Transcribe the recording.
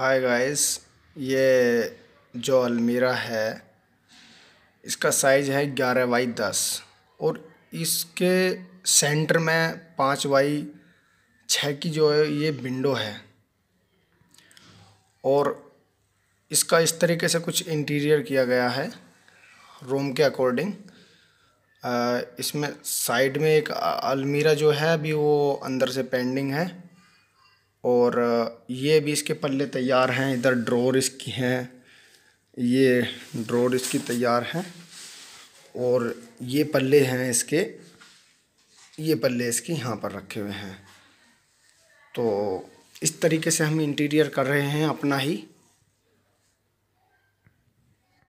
hi guys ये जो अलमीरा है इसका साइज़ है ग्यारह बाई दस और इसके सेंटर में पाँच बाई छः की जो है ये विंडो है और इसका इस तरीके से कुछ इंटीरियर किया गया है रूम के अकॉर्डिंग इसमें साइड में एक अलमीरा जो है अभी वो अंदर से पेंडिंग है और ये भी इसके पल्ले तैयार हैं इधर ड्रोर इसकी हैं ये ड्रोर इसकी तैयार हैं और ये पल्ले हैं इसके ये पल्ले इसके यहाँ पर रखे हुए हैं तो इस तरीके से हम इंटीरियर कर रहे हैं अपना ही